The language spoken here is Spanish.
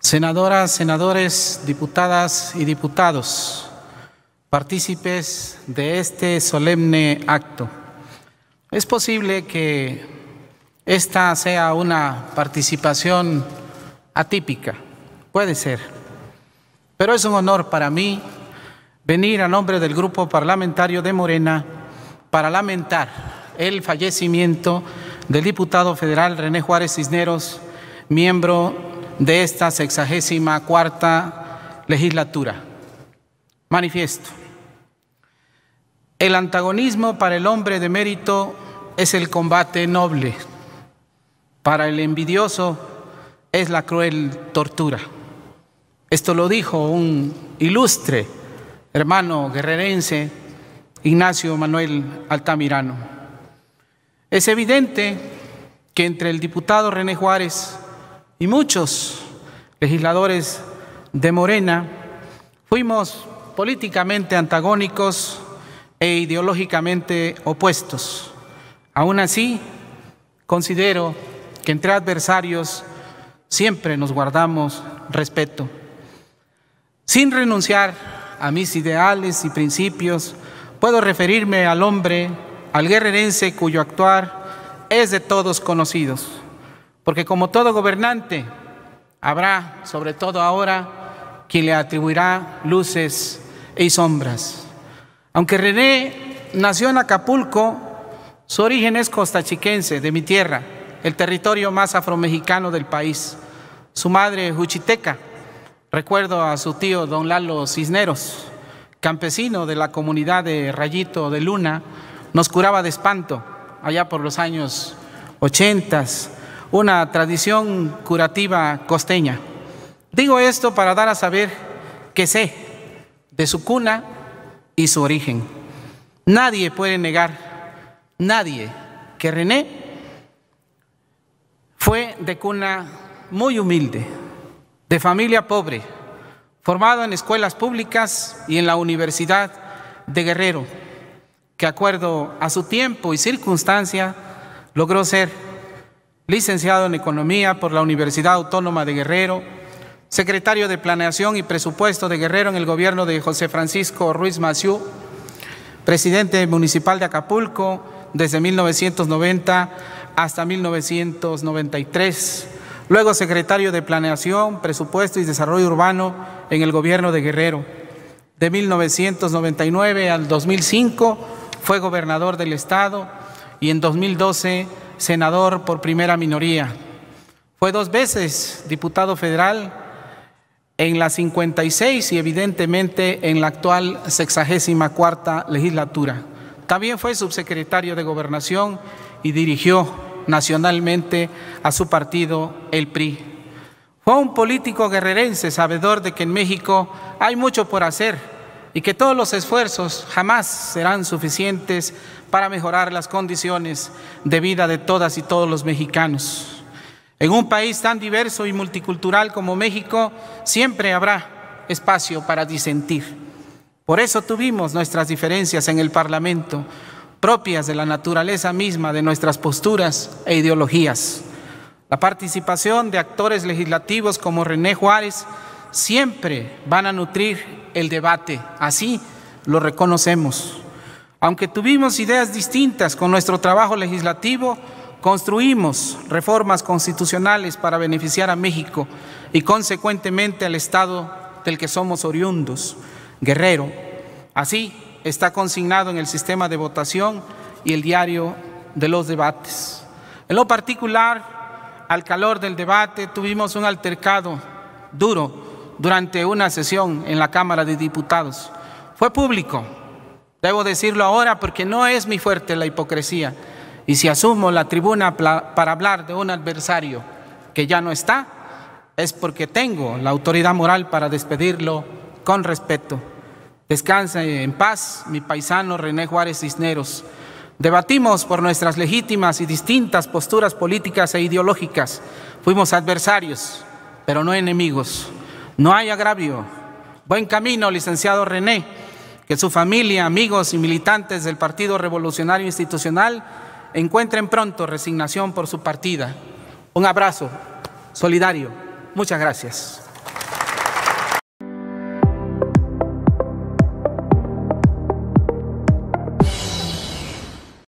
Senadoras, senadores, diputadas y diputados, partícipes de este solemne acto. Es posible que esta sea una participación atípica, puede ser, pero es un honor para mí venir a nombre del Grupo Parlamentario de Morena para lamentar el fallecimiento del diputado federal René Juárez Cisneros, miembro de esta sexagésima cuarta legislatura. Manifiesto. El antagonismo para el hombre de mérito es el combate noble, para el envidioso es la cruel tortura. Esto lo dijo un ilustre hermano guerrerense, Ignacio Manuel Altamirano. Es evidente que entre el diputado René Juárez y muchos legisladores de Morena fuimos políticamente antagónicos e ideológicamente opuestos. Aún así, considero que entre adversarios siempre nos guardamos respeto. Sin renunciar a mis ideales y principios, puedo referirme al hombre, al guerrerense cuyo actuar es de todos conocidos porque como todo gobernante, habrá, sobre todo ahora, quien le atribuirá luces y e sombras. Aunque René nació en Acapulco, su origen es costachiquense, de mi tierra, el territorio más afromexicano del país. Su madre, Juchiteca, recuerdo a su tío, don Lalo Cisneros, campesino de la comunidad de Rayito de Luna, nos curaba de espanto allá por los años ochentas una tradición curativa costeña. Digo esto para dar a saber que sé de su cuna y su origen. Nadie puede negar, nadie, que René fue de cuna muy humilde, de familia pobre, formado en escuelas públicas y en la Universidad de Guerrero, que acuerdo a su tiempo y circunstancia logró ser licenciado en Economía por la Universidad Autónoma de Guerrero, secretario de Planeación y Presupuesto de Guerrero en el gobierno de José Francisco Ruiz Maciú, presidente municipal de Acapulco desde 1990 hasta 1993, luego secretario de Planeación, Presupuesto y Desarrollo Urbano en el gobierno de Guerrero. De 1999 al 2005 fue gobernador del estado y en 2012 senador por primera minoría. Fue dos veces diputado federal en la 56 y evidentemente en la actual sexagésima cuarta legislatura. También fue subsecretario de Gobernación y dirigió nacionalmente a su partido, el PRI. Fue un político guerrerense, sabedor de que en México hay mucho por hacer y que todos los esfuerzos jamás serán suficientes para mejorar las condiciones de vida de todas y todos los mexicanos. En un país tan diverso y multicultural como México, siempre habrá espacio para disentir. Por eso tuvimos nuestras diferencias en el Parlamento, propias de la naturaleza misma de nuestras posturas e ideologías. La participación de actores legislativos como René Juárez, siempre van a nutrir el debate, así lo reconocemos. Aunque tuvimos ideas distintas con nuestro trabajo legislativo, construimos reformas constitucionales para beneficiar a México y consecuentemente al Estado del que somos oriundos, Guerrero. Así está consignado en el sistema de votación y el diario de los debates. En lo particular, al calor del debate tuvimos un altercado duro durante una sesión en la Cámara de Diputados. Fue público. Debo decirlo ahora porque no es mi fuerte la hipocresía. Y si asumo la tribuna para hablar de un adversario que ya no está, es porque tengo la autoridad moral para despedirlo con respeto. Descanse en paz mi paisano René Juárez Cisneros. Debatimos por nuestras legítimas y distintas posturas políticas e ideológicas. Fuimos adversarios, pero no enemigos. No hay agravio. Buen camino, licenciado René, que su familia, amigos y militantes del Partido Revolucionario Institucional encuentren pronto resignación por su partida. Un abrazo solidario. Muchas gracias.